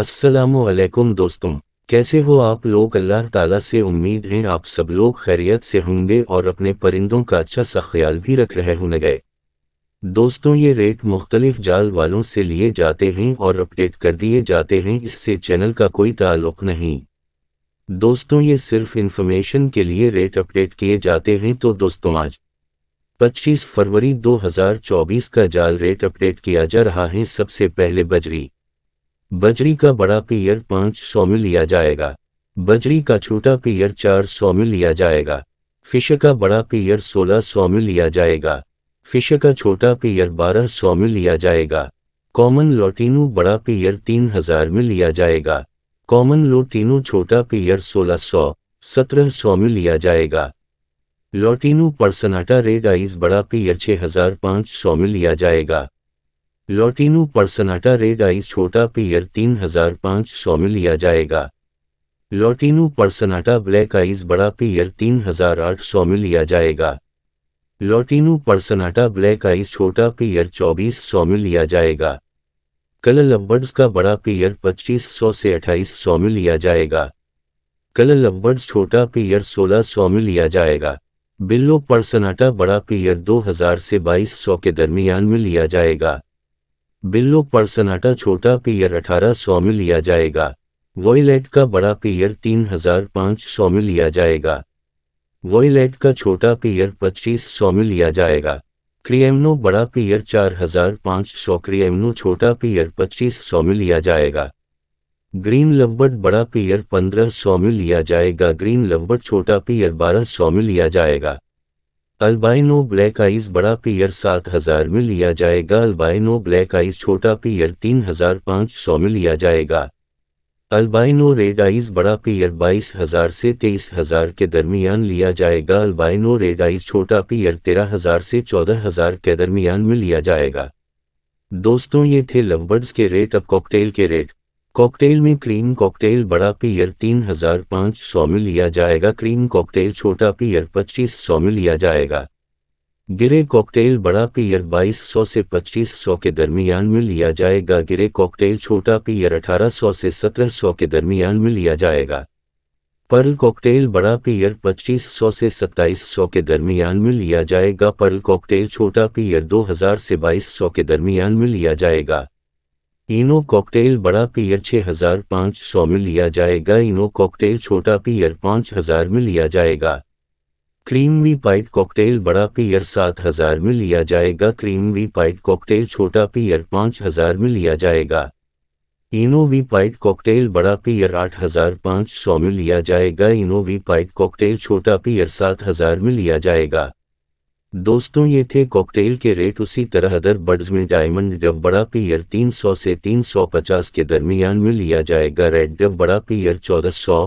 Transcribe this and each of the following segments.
असलकुम दोस्तों कैसे हो आप लोग अल्लाह ताला से उम्मीद है आप सब लोग खैरियत से होंगे और अपने परिंदों का अच्छा सा ख्याल भी रख रहे होने गए दोस्तों ये रेट मुख्तलिफ जाल वालों से लिए जाते हैं और अपडेट कर दिए जाते हैं इससे चैनल का कोई ताल्लुक नहीं दोस्तों ये सिर्फ इन्फॉर्मेशन के लिए रेट अपडेट किए जाते हैं तो दोस्तों आज 25 फरवरी 2024 का जाल रेट अपडेट किया जा रहा है सबसे पहले बजरी बजरी का बड़ा पेयर पाँच सौ में लिया जाएगा बजरी का छोटा पियर चार सौ में लिया जाएगा फिशर का बड़ा पियर सोलह सौ में लिया जाएगा फिशर का छोटा पियर बारह सौ में लिया जाएगा कॉमन लोटिनू बड़ा पेयर तीन हजार में लिया जाएगा कॉमन लोटिनू छोटा पेयर सोलह सौ सत्रह सौ में लिया जाएगा लोटिनू पर्सनाटा रेड आइस बड़ा पेयर छः हजार पाँच सौ में लिया जाएगा लॉटिनू परसनाटा रेड आइस छोटा पियर तीन हजार पाँच सौ में लिया जाएगा लॉटिनू परसनाटा ब्लैक आइस बड़ा पियर तीन हजार आठ सौ में लिया जाएगा लॉटिनू परसनाटा ब्लैक आइस छोटा पियर चौबीस सौ में लिया जाएगा कलर लब्बर्ड्स का बड़ा पियर पच्चीस सौ से अट्ठाईस सौ में लिया जाएगा कलर लब्बर्ड्स छोटा पियर सोलह सौ में लिया जाएगा बिल्लो परसनाटा बड़ा पियर दो हजार से बाईस सौ के दरमियान में लिया जाएगा बिल्लो पर सन्नाटा छोटा पियर अठारह सौ में लिया जाएगा वॉयलेट का बड़ा पियर तीन हजार पाँच सौ में लिया जाएगा वॉयलेट का छोटा पियर पच्चीस सौ में लिया जाएगा क्रिएमनो बड़ा पियर चार हजार पाँच सौ क्रिएमनो छोटा पियर पच्चीस सौ में लिया जाएगा ग्रीन लवबर्ड बड़ा पियर पंद्रह सौ में लिया जाएगा ग्रीन लवबर्ड छोटा पियर बारह सौ में लिया जाएगा अल्बाइनो ब्लैक आइज बड़ा पियर सात हजार में लिया जाएगा अल्बाइनो ब्लैक आइज छोटा पियर तीन हजार पाँच सौ में लिया जाएगा अल्बाइनो रेड आइज बड़ा पियर बाईस हजार से तेईस हजार के दरमियान लिया जाएगा अल्बाइनो रेड आइज छोटा पियर तेरह हजार से चौदह हजार के दरमियान में लिया जाएगा दोस्तों ये थे लवबर्ड्स के रेट अब कॉकटेल के रेट कॉकटेल में क्रीम कॉकटेल बड़ा पीयर तीन हजार पाँच सौ में लिया जाएगा क्रीम कॉकटेल छोटा पीयर पच्चीस सौ में लिया जाएगा गिरे कॉकटेल बड़ा पीयर बाईस सौ से पच्चीस सौ के दरमियान में लिया जाएगा गिरे कॉकटेल छोटा पीयर अठारह सौ से सत्रह सौ के दरमियान में लिया जाएगा पर्ल कॉकटेल बड़ा पीयर पच्चीस सौ से सत्ताईस सौ के दरमियान में लिया जाएगा पर्ल कॉकटेल छोटा पीयर दो हजार से बाईस सौ के दरमियान में लिया जाएगा इनो कॉकटेल बड़ा पियर छह हजार पांच सौ में लिया जाएगा इनो कॉकटेल छोटा पियर पांच हजार में लिया जाएगा क्रीम वी पाइट कॉकटेल बड़ा पियर सात हजार में लिया जाएगा क्रीम वी पाइट कॉकटेल छोटा पियर पांच हजार में लिया जाएगा इनो वी पाइट कॉकटेल बड़ा पियर आठ हजार पांच सौ में लिया जाएगा इनो वी पाइट कॉकटेल छोटा पियर सात हजार में लिया जाएगा दोस्तों ये थे कॉकटेल के रेट उसी तरह अदर बर्ड्स में डायमंड डब बड़ा पीयर 300 से 350 के दरमियान में लिया जाएगा रेड डब बड़ा पीयर 1400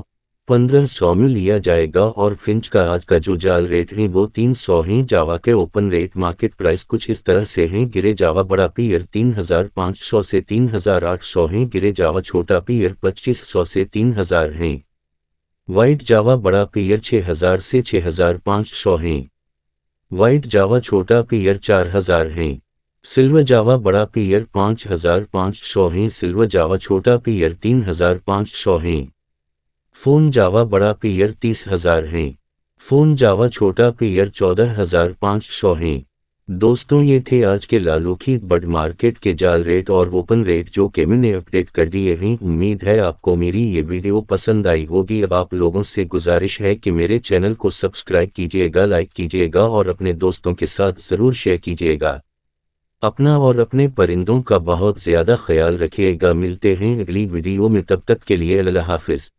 1500 में लिया जाएगा और फिंच का आज का जो जाल रेट है वो 300 है जावा के ओपन रेट मार्केट प्राइस कुछ इस तरह से है गिरे जावा बड़ा पीयर 3500 से 3800 है गिरे जावा छोटा पीयर पच्चीस से तीन है वाइट जावा बड़ा पीयर छह से 6500 है वाइट जावा छोटा पियर चार हजार है सिल्वर जावा बड़ा पियर पाँच हजार पाँच सौ है सिल्वर जावा छोटा पियर तीन हजार पाँच सौ है फोन जावा बड़ा पियर तीस हजार है फोन जावा छोटा पियर चौदह हजार पाँच सौ है दोस्तों ये थे आज के लालूखी बर्ड मार्केट के जाल रेट और ओपन रेट जो कि मैंने अपडेट कर दिए हैं उम्मीद है आपको मेरी ये वीडियो पसंद आई होगी अब आप लोगों से गुजारिश है कि मेरे चैनल को सब्सक्राइब कीजिएगा लाइक कीजिएगा और अपने दोस्तों के साथ ज़रूर शेयर कीजिएगा अपना और अपने परिंदों का बहुत ज़्यादा ख्याल रखिएगा मिलते हैं अगली वीडियो में तब तक के लिए अल्लाह हाफिज़